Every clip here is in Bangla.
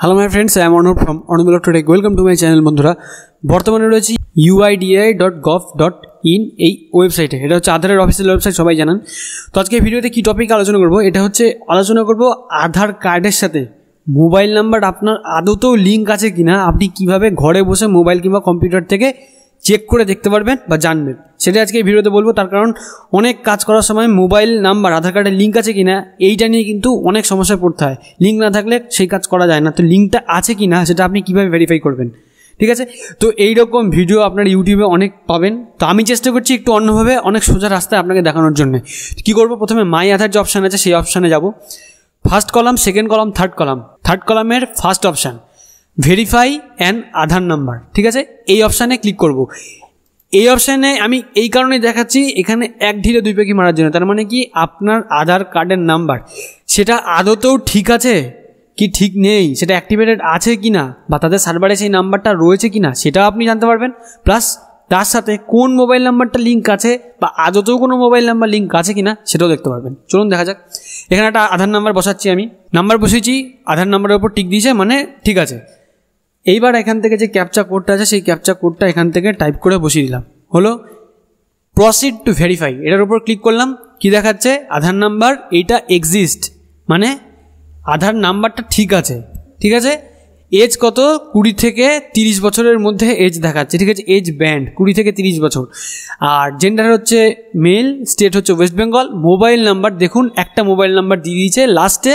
hello my friends I am Arnab from Arnab Tech welcome to my channel বন্ধুরা বর্তমানে রয়েছে UIDAI dot gov dot in এই ওয়েবসাইটে এটা হচ্ছে আধারের অফিসিয়াল ওয়েবসাইট সবাই জানান তো আজকে ভিডিওতে কী টপিক আলোচনা করবো এটা হচ্ছে আলোচনা করবো আধার কার্ডের সাথে মোবাইল নাম্বার আপনার আদতেও লিঙ্ক আছে কিনা আপনি কিভাবে ঘরে বসে মোবাইল কিংবা কম্পিউটার থেকে চেক করে দেখতে পারবেন বা জানবেন সেটা আজকে ভিডিওতে বলবো তার কারণ অনেক কাজ করার সময় মোবাইল নাম্বার আধার কার্ডের লিঙ্ক আছে কি না এইটা নিয়ে কিন্তু অনেক সমস্যায় পড়তে হয় লিঙ্ক না থাকলে সেই কাজ করা যায় না তো লিঙ্কটা আছে কি না সেটা আপনি কীভাবে ভেরিফাই করবেন ঠিক আছে তো এই রকম ভিডিও আপনার ইউটিউবে অনেক পাবেন তো আমি চেষ্টা করছি একটু অন্যভাবে অনেক সোজা রাস্তায় আপনাকে দেখানোর জন্য কি করব প্রথমে মাই আধার যে অপশান আছে সেই অপশানে যাব first column second column third column third কলামের first option verify and Aadhaar number ঠিক আছে এই অপশানে ক্লিক করব এই অপশানে আমি এই কারণে দেখাচ্ছি এখানে এক ঢিলে দুই পাখি মারার জন্য তার মানে কি আপনার আধার কার্ডের নাম্বার সেটা আদতেও ঠিক আছে কি ঠিক নেই সেটা অ্যাক্টিভেটেড আছে কি না বা তাদের সার্ভারে সেই নাম্বারটা রয়েছে কি না সেটাও আপনি জানতে পারবেন প্লাস তার সাথে কোন মোবাইল নাম্বারটা লিঙ্ক আছে বা আদতেও কোনো মোবাইল নাম্বার লিঙ্ক আছে কি না সেটাও দেখতে পারবেন চলুন দেখা যাক এখানে একটা আধার নাম্বার বসাচ্ছি আমি নাম্বার বসেছি আধার নাম্বারের উপর টিক দিয়েছে মানে ঠিক আছে এইবার এখান থেকে যে ক্যাপচা কোডটা আছে সেই ক্যাপচা কোডটা এখান থেকে টাইপ করে বসিয়ে দিলাম হলো প্রসিড টু ভেরিফাই এটার উপর ক্লিক করলাম কি দেখাচ্ছে আধার নাম্বার এইটা এক্সিস্ট মানে আধার নাম্বারটা ঠিক আছে ঠিক আছে এজ কত কুড়ি থেকে তিরিশ বছরের মধ্যে এজ দেখাচ্ছে ঠিক আছে এজ ব্যান্ড কুড়ি থেকে তিরিশ বছর আর জেন্ডার হচ্ছে মেল স্টেট হচ্ছে ওয়েস্ট বেঙ্গল মোবাইল নাম্বার দেখুন একটা মোবাইল নাম্বার দিয়ে দিয়েছে লাস্টে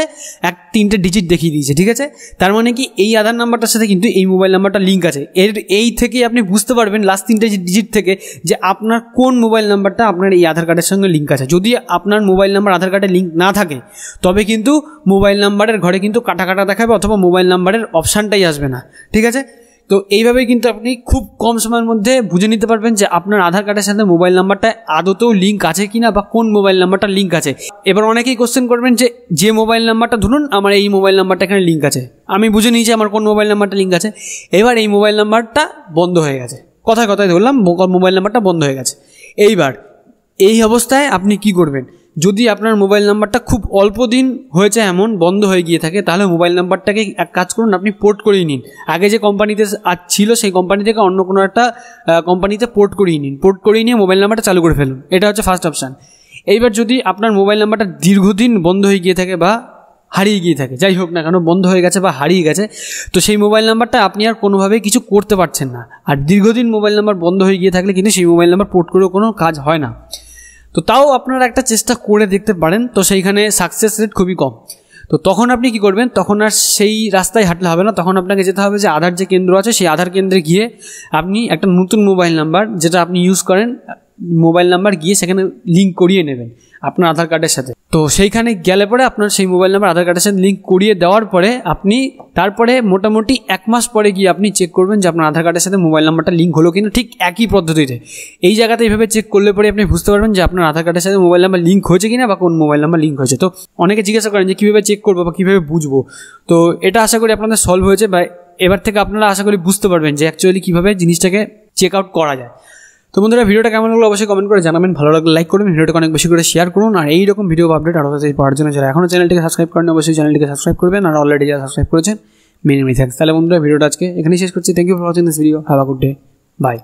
এক তিনটে ডিজিট দেখিয়ে দিয়েছে ঠিক আছে তার মানে কি এই আধার নাম্বারটার সাথে কিন্তু এই মোবাইল নাম্বারটা লিঙ্ক আছে এর এই থেকে আপনি বুঝতে পারবেন লাস্ট তিনটে ডিজিট থেকে যে আপনার কোন মোবাইল নাম্বারটা আপনার এই আধার কার্ডের সঙ্গে লিঙ্ক আছে যদি আপনার মোবাইল নাম্বার আধার কার্ডে লিঙ্ক না থাকে তবে কিন্তু মোবাইল নাম্বারের ঘরে কিন্তু কাটা কাটা দেখাবে অথবা মোবাইল নাম্বারের অপশান অপশানটাই আসবে না ঠিক আছে তো এইভাবেই কিন্তু আপনি খুব কম সময়ের মধ্যে বুঝে নিতে পারবেন যে আপনার আধার কার্ডের সাথে মোবাইল নাম্বারটা আদতেও লিঙ্ক আছে কি না বা কোন মোবাইল নাম্বারটা লিঙ্ক আছে এবার অনেকেই কোশ্চেন করবেন যে যে মোবাইল নাম্বারটা ধরুন আমার এই মোবাইল নাম্বারটা এখানে লিঙ্ক আছে আমি বুঝে নিয়েছি আমার কোন মোবাইল নাম্বারটা লিঙ্ক আছে এবার এই মোবাইল নাম্বারটা বন্ধ হয়ে গেছে কথায় কথায় ধরলাম মোবাইল নাম্বারটা বন্ধ হয়ে গেছে এইবার এই অবস্থায় আপনি কি করবেন যদি আপনার মোবাইল নাম্বারটা খুব অল্প দিন হয়েছে এমন বন্ধ হয়ে গিয়ে থাকে তাহলে মোবাইল নাম্বারটাকে এক কাজ করুন আপনি পোর্ট করিয়ে নিন আগে যে কোম্পানিতে ছিল সেই কোম্পানি থেকে অন্য কোনো একটা কোম্পানিতে পোর্ট করিয়ে নিন পোর্ট করিয়ে নিয়ে মোবাইল নাম্বারটা চালু করে ফেলুন এটা হচ্ছে ফার্স্ট অপশান এইবার যদি আপনার মোবাইল নাম্বারটা দীর্ঘদিন বন্ধ হয়ে গিয়ে থাকে বা হারিয়ে গিয়ে থাকে যাই হোক না কেন বন্ধ হয়ে গেছে বা হারিয়ে গেছে তো সেই মোবাইল নাম্বারটা আপনি আর কোনোভাবেই কিছু করতে পারছেন না আর দীর্ঘদিন মোবাইল নাম্বার বন্ধ হয়ে গিয়ে থাকলে কিন্তু সেই মোবাইল নাম্বার পোর্ট করেও কোনো কাজ হয় না তো তাও আপনারা একটা চেষ্টা করে দেখতে পারেন তো সেইখানে সাকসেস রেট খুবই কম তো তখন আপনি কি করবেন তখন আর সেই রাস্তায় হাঁটলে হবে না তখন আপনাকে যেতে হবে যে আধার যে কেন্দ্র আছে সেই আধার কেন্দ্রে গিয়ে আপনি একটা নতুন মোবাইল নাম্বার যেটা আপনি ইউজ করেন মোবাইল নাম্বার গিয়ে সেখানে লিঙ্ক করিয়ে নেবেন আপনার আধার কার্ডের সাথে তো সেইখানে গেলে পরে আপনার সেই মোবাইল নাম্বার আধার কার্ডের সাথে লিঙ্ক করিয়ে দেওয়ার পরে আপনি তারপরে মোটামুটি এক মাস পরে গিয়ে আপনি চেক করবেন যে আপনার আধার কার্ডের সাথে মোবাইল নাম্বারটা লিঙ্ক হলো কিনা ঠিক একই পদ্ধতিতে এই জায়গাতে এইভাবে চেক করলে পরে আপনি বুঝতে পারবেন যে আপনার আধার কার্ডের সাথে মোবাইল নাম্বার লিঙ্ক হয়েছে কিনা বা কোন মোবাইল নাম্বার লিঙ্ক হয়েছে তো অনেকে জিজ্ঞাসা করেন যে কীভাবে চেক করবো বা কীভাবে বুঝবো তো এটা আশা করি আপনাদের সলভ হয়েছে বা এবার থেকে আপনারা আশা করি বুঝতে পারবেন যে অ্যাকচুয়ালি কীভাবে জিনিসটাকে চেক আউট করা যায় তো বন্ধুরা ভিডিওটা কেমন লাগলো অবশ্যই কমেন্ট করে জানাবেন ভালো লাগলে লাইক করুন ভিডিওটা অনেক বেশি করে শেয়ার করুন আর এইরকম ভিডিও আপডেট আরও তাদের পাওয়ার জন্য যারা এখনও চ্যানেলটিকে সাবস্ক্রাইব করেন অবশ্যই চ্যানেলটিকে সাবস্ক্রাইব করবেন আর অলরেডি যারা সাবস্ক্রাইব করেছেন মেনে মেনে থ্যাংকস তাহলে বন্ধুরা ভিডিওটা আজকে এখানেই শেষ করছি thank you for watching this video have a good day by